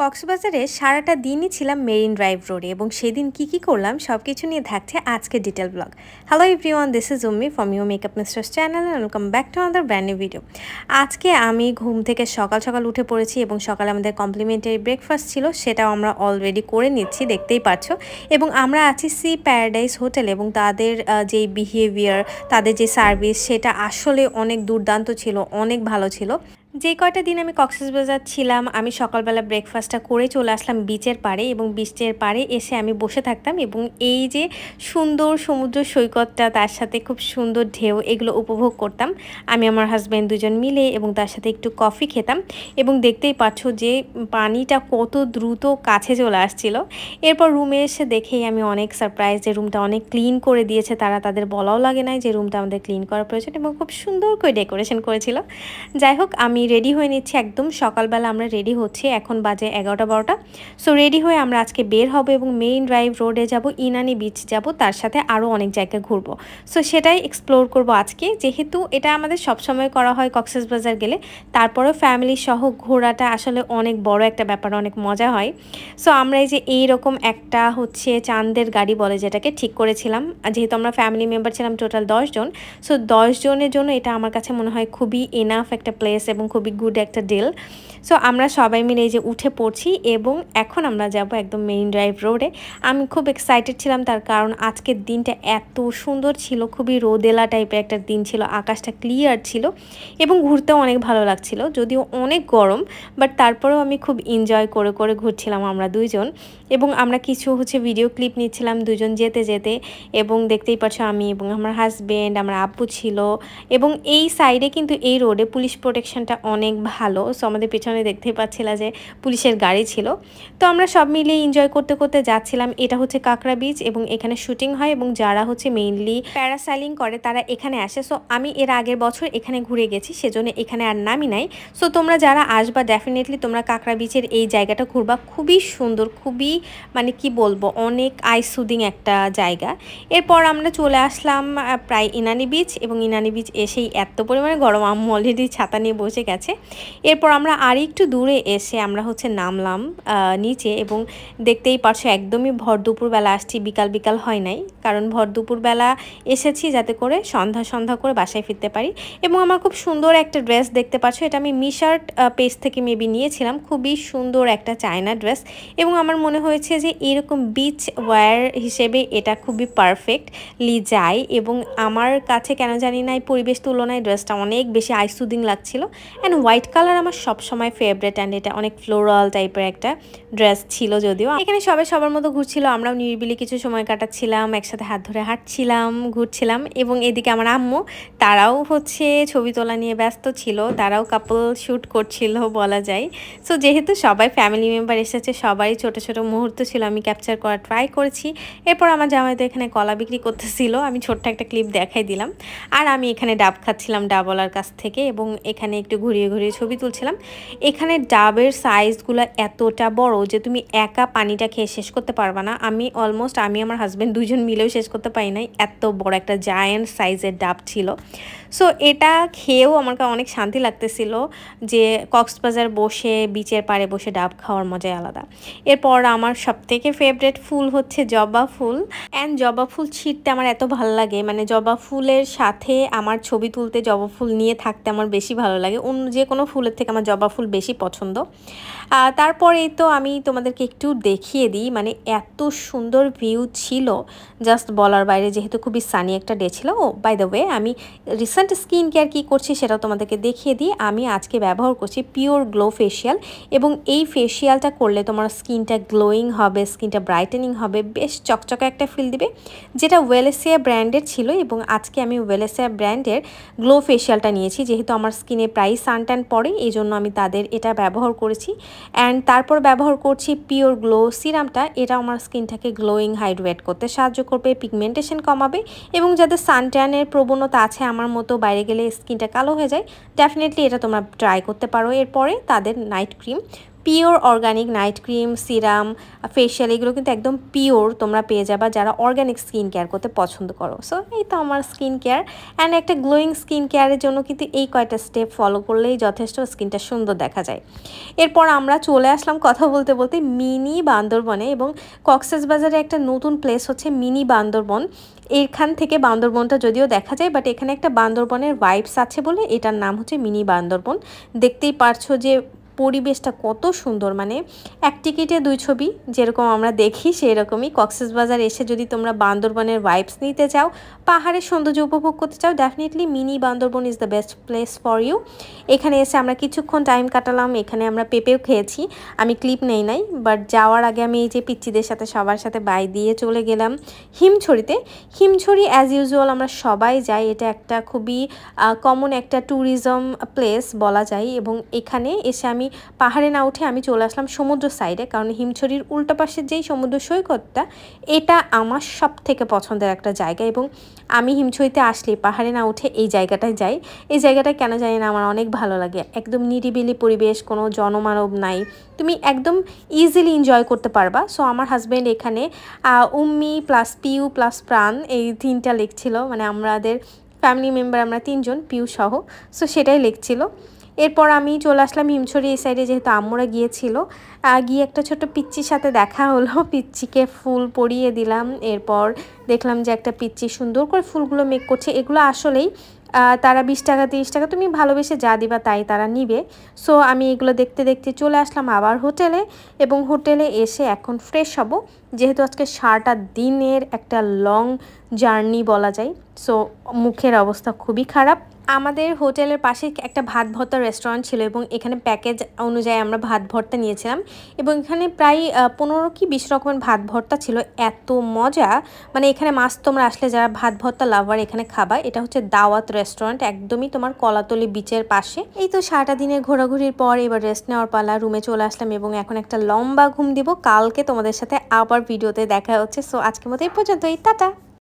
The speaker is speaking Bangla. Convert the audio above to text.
কক্সবাজারে সারাটা দিনই ছিলাম মেরিন ড্রাইভ রোডে এবং সেদিন কি কি করলাম সব কিছু নিয়ে থাকছে আজকে detail blog hello everyone this is Ummi from U makeup misters channel welcome back to আমাদের ব্র্যান্ড ভিডিও আজকে আমি ঘুম থেকে সকাল সকাল উঠে পড়েছি এবং সকালে আমাদের কমপ্লিমেন্টারি ব্রেকফাস্ট ছিল সেটাও আমরা অলরেডি করে নিচ্ছি দেখতেই পারছো এবং আমরা আছি সি প্যারাডাইস হোটেল এবং তাদের যেই বিহেভিয়ার তাদের যে সার্ভিস সেটা আসলে অনেক দুর্দান্ত ছিল অনেক ভালো ছিল যে কয়টা দিন আমি কক্সবাজার ছিলাম আমি সকালবেলা ব্রেকফাস্টটা করে চলে আসলাম বিচের পারে এবং বিচের পারে এসে আমি বসে থাকতাম এবং এই যে সুন্দর সমুদ্র সৈকতটা তার সাথে খুব সুন্দর ঢেউ এগুলো উপভোগ করতাম আমি আমার হাজব্যান্ড দুজন মিলে এবং তার সাথে একটু কফি খেতাম এবং দেখতেই পাচ্ছ যে পানিটা কত দ্রুত কাছে চলে আসছিল এরপর রুমে এসে দেখেই আমি অনেক সারপ্রাইজ যে রুমটা অনেক ক্লিন করে দিয়েছে তারা তাদের বলাও লাগে না যে রুমটা আমাদের ক্লিন করা প্রয়োজন এবং খুব সুন্দর করে ডেকোরেশন করেছিল যাই হোক আমি আমি রেডি হয়ে নিচ্ছি একদম সকালবেলা আমরা রেডি হচ্ছি এখন বাজে এগারোটা বারোটা সো রেডি হয়ে আমরা আজকে বের হব এবং মেইন ড্রাইভ রোডে যাব ইনানি বিচ যাব তার সাথে আরও অনেক জায়গা ঘুরবো সো সেটাই এক্সপ্লোর করব আজকে যেহেতু এটা আমাদের সবসময় করা হয় কক্সবাজার গেলে তারপরেও ফ্যামিলি সহ ঘোরাটা আসলে অনেক বড় একটা ব্যাপার অনেক মজা হয় সো আমরা এই যে এই রকম একটা হচ্ছে চাঁদের গাড়ি বলে যেটাকে ঠিক করেছিলাম যেহেতু আমরা ফ্যামিলি মেম্বার ছিলাম টোটাল দশজন সো দশজনের জন্য এটা আমার কাছে মনে হয় খুবই এনাফ একটা প্লেস এবং খুবই গুড একটা ডিল সো আমরা সবাই মিলে এই যে উঠে পড়ছি এবং এখন আমরা যাব একদম মেইন ড্রাইভ রোডে আমি খুব এক্সাইটেড ছিলাম তার কারণ আজকের দিনটা এত সুন্দর ছিল খুবই রোদেলা টাইপের একটা দিন ছিল আকাশটা ক্লিয়ার ছিল এবং ঘুরতেও অনেক ভালো লাগছিল যদিও অনেক গরম বাট তারপরেও আমি খুব এনজয় করে করে ঘুরছিলাম আমরা দুইজন এবং আমরা কিছু হচ্ছে ভিডিও ক্লিপ নিচ্ছিলাম দুজন যেতে যেতে এবং দেখতেই পারছো আমি এবং আমার হাজব্যান্ড আমার আব্বু ছিল এবং এই সাইডে কিন্তু এই রোডে পুলিশ প্রোটেকশনটা অনেক ভালো সো আমাদের পেছনে দেখতেই পাচ্ছিল যে পুলিশের গাড়ি ছিল তো আমরা সব মিলিয়ে এনজয় করতে করতে যাচ্ছিলাম এটা হচ্ছে কাঁকড়া বিচ এবং এখানে শুটিং হয় এবং যারা হচ্ছে মেইনলি প্যারাসাইলিং করে তারা এখানে আসে সো আমি এর আগের বছর এখানে ঘুরে গেছি সেজন্য এখানে আর নামি নাই সো তোমরা যারা আসবা ডেফিনেটলি তোমরা কাঁকড়া বিচের এই জায়গাটা ঘুরবা খুবই সুন্দর খুবই মানে কি বলবো অনেক আই সুদিং একটা জায়গা এরপর আমরা চলে আসলাম প্রায় ইনানি বিচ এবং ইনানি বিচ এসেই এত পরিমাণে গরম আমি অলরেডি ছাতা নিয়ে বসে গেছে এরপর আমরা আর একটু দূরে এসে আমরা হচ্ছে নামলাম নিচে এবং দেখতেই পারছো একদমই ভর দুপুরবেলা আসছি বিকাল বিকাল হয় নাই কারণ ভর দুপুরবেলা এসেছি যাতে করে সন্ধ্যা সন্ধ্যা করে বাসায় ফিরতে পারি এবং আমার খুব সুন্দর একটা ড্রেস দেখতে পাচ্ছ এটা আমি মিশার্ট পেজ থেকে মেবি নিয়েছিলাম খুবই সুন্দর একটা চায়না ড্রেস এবং আমার মনে হয়েছে যে এরকম বিচ ওয়্যার হিসেবে এটা খুবই পারফেক্টলি যায় এবং আমার কাছে কেন জানি না এই পরিবেশ তুলনায় ড্রেসটা অনেক বেশি আইসুদিন লাগছিল অ্যান্ড হোয়াইট কালার আমার সবসময় ফেভারেট অ্যান্ড এটা অনেক ফ্লোরাল টাইপের একটা ড্রেস ছিল যদিও এখানে সবাই সবার মতো ঘুরছিল আমরাও নিরিবিলি কিছু সময় কাটাচ্ছিলাম একসাথে হাত ধরে হাঁটছিলাম ঘুরছিলাম এবং এদিকে আমার আম্মু তারাও হচ্ছে ছবি তোলা নিয়ে ব্যস্ত ছিল তারাও কাপল শ্যুট করছিল বলা যায় সো যেহেতু সবাই ফ্যামিলি মেম্বার এসেছে সবারই ছোট ছোট মুহূর্ত ছিল আমি ক্যাপচার করা ট্রাই করেছি এরপর আমার জামাইতে এখানে কলা বিক্রি করতেছিল আমি ছোট্ট একটা ক্লিপ দেখাই দিলাম আর আমি এখানে ডাব খাচ্ছিলাম ডাবওয়ালার কাছ থেকে এবং এখানে একটু ঘুরিয়ে ঘুরিয়ে ছবি তুলছিলাম এখানে ডাবের সাইজগুলো এতটা বড় যে তুমি একা পানিটা খেয়ে শেষ করতে পারবা না আমি অলমোস্ট আমি আমার হাজব্যান্ড দুজন মিলেও শেষ করতে পারি নাই এত বড় একটা জায়ান্ট সাইজের ডাব ছিল সো এটা খেয়েও আমাকে অনেক শান্তি লাগতেছিল যে কক্সবাজার বসে বিচের পাড়ে বসে ডাব খাওয়ার মজাই আলাদা এরপর আমার সব থেকে ফেভারেট ফুল হচ্ছে জবা ফুল অ্যান্ড জবা ফুল ছিঁড়তে আমার এত ভালো লাগে মানে জবা ফুলের সাথে আমার ছবি তুলতে জবা ফুল নিয়ে থাকতে আমার বেশি ভালো লাগে অন্য যে কোনো ফুলের থেকে আমার জবা ফুল বেশি পছন্দ তারপরেই তো আমি তোমাদেরকে একটু দেখিয়ে দিই মানে এত সুন্দর ভিউ ছিল জাস্ট বলার বাইরে যেহেতু খুবই সানি একটা ডে ছিল ও বাই দ্য ওয়ে আমি রিস অ্যাকসেন্ট স্কিন কেয়ার কী করছি সেটাও তোমাদেরকে দেখিয়ে দিই আমি আজকে ব্যবহার করছি পিওর গ্লো ফেশিয়াল এবং এই ফেশিয়ালটা করলে তোমার স্কিনটা গ্লোয়িং হবে স্কিনটা ব্রাইটেনিং হবে বেশ চকচকে একটা ফিল দিবে যেটা ওয়েলেসিয়া ব্র্যান্ডের ছিল এবং আজকে আমি ওয়েলেসিয়া ব্র্যান্ডের গ্লো ফেশিয়ালটা নিয়েছি যেহেতু আমার স্কিনে প্রায় সানট্যান পড়ে এই জন্য আমি তাদের এটা ব্যবহার করেছি অ্যান্ড তারপর ব্যবহার করছি পিওর গ্লো সিরামটা এটা আমার স্কিনটাকে গ্লোয়িং হাইড্রেট করতে সাহায্য করবে পিগমেন্টেশন কমাবে এবং যাদের সানট্যানের প্রবণতা আছে আমার মতো মতো বাইরে গেলে স্কিনটা কালো হয়ে যায় ডেফিনেটলি এটা তোমরা ট্রাই করতে পারো এরপরে তাদের night cream pure organic night cream serum facial এগুলো কিন্তু একদম পিওর তোমরা পেয়ে যাবা যারা অর্গানিক স্কিন কেয়ার করতে পছন্দ করো সো এই তো আমার স্কিন কেয়ার অ্যান্ড একটা গ্লোয়িং স্কিন কেয়ারের জন্য কিন্তু এই কয়টা স্টেপ ফলো করলেই যথেষ্ট স্কিনটা সুন্দর দেখা যায় এরপর আমরা চলে আসলাম কথা বলতে বলতে মিনি বান্দরবনে এবং কক্সেস বাজারে একটা নতুন প্লেস হচ্ছে মিনি বান্দরবন এখান থেকে বান্দরবনটা যদিও দেখা যায় বাট এখানে একটা বান্দরবনের ভাইবস আছে বলে এটার নাম হচ্ছে মিনি বান্দরবন দেখতেই পারছো যে পরিবেশটা কত সুন্দর মানে এক টিকিটে দুই ছবি যেরকম আমরা দেখি সেই রকমই কক্সেসবাজার এসে যদি তোমরা বান্দরবনের ভাইবস নিতে চাও পাহাড়ের সৌন্দর্য উপভোগ করতে চাও definitely mini Bandarban is the best place for you এখানে এসে আমরা কিছুক্ষণ টাইম কাটালাম এখানে আমরা পেঁপেও খেয়েছি আমি ক্লিপ নেই নাই বাট যাওয়ার আগে আমি এই যে পিচ্চিদের সাথে সবার সাথে বাই দিয়ে চলে গেলাম হিমছড়িতে হিমছড়ি অ্যাজ ইউজুয়াল আমরা সবাই যাই এটা একটা খুবই কমন একটা ট্যুরিজম প্লেস বলা যায় এবং এখানে এসে আমি পাহাড়ে না উঠে আমি চলে আসলাম সমুদ্র সাইডে কারণ হিমছড়ির উল্টো যেই সমুদ্র সৈকতটা এটা আমার সব থেকে পছন্দের একটা জায়গা এবং আমি হিমছড়িতে আসলে পাহাড়ে না উঠে এই জায়গাটায় যাই এই জায়গাটা কেন জানি না আমার অনেক ভালো লাগে একদম নিরিবিলি পরিবেশ কোনো জনমানব নাই তুমি একদম ইজিলি এনজয় করতে পারবা সো আমার হাজব্যান্ড এখানে উম্মি প্লাস পিউ প্লাস প্রাণ এই তিনটা লেখছিল মানে আমাদের ফ্যামিলি মেম্বার আমরা তিনজন পিউ সহ সো সেটাই লেখছিল এরপর আমি চলে আসলাম হিমছড়ি এই সাইডে যেহেতু আম্মুরা গিয়েছিল গিয়ে একটা ছোট পিচ্চির সাথে দেখা হলো পিচ্চিকে ফুল পরিয়ে দিলাম এরপর দেখলাম যে একটা পিচ্চি সুন্দর করে ফুলগুলো মেক করছে এগুলো আসলেই তারা বিশ টাকা তিরিশ টাকা তুমি ভালোবেসে যা দিবা তাই তারা নিবে সো আমি এগুলো দেখতে দেখতে চলে আসলাম আবার হোটেলে এবং হোটেলে এসে এখন ফ্রেশ হব যেহেতু আজকে সারাটা দিনের একটা লং জার্নি বলা যায় সো মুখের অবস্থা খুবই খারাপ আমাদের হোটেলের পাশে একটা ভাত ভর্তা রেস্টুরেন্ট ছিল এবং এখানে প্যাকেজ অনুযায়ী আমরা ভাত ভর্তা নিয়েছিলাম এবং এখানে প্রায় পনেরো কি বিশ রকমের ভাত ভর্তা ছিল এত মজা মানে এখানে মাছ তোমরা আসলে যারা ভাত ভর্তা লাভার এখানে খাবা এটা হচ্ছে দাওয়াত রেস্টুরেন্ট একদমই তোমার কলাতলি বিচের পাশে এই তো সারাটা দিনে ঘোরাঘুরির পর এবার রেস্ট নেওয়ার পালা রুমে চলে আসলাম এবং এখন একটা লম্বা ঘুম দিব কালকে তোমাদের সাথে আবার ভিডিওতে দেখা হচ্ছে সো আজকের মতো এই পর্যন্তই টাটা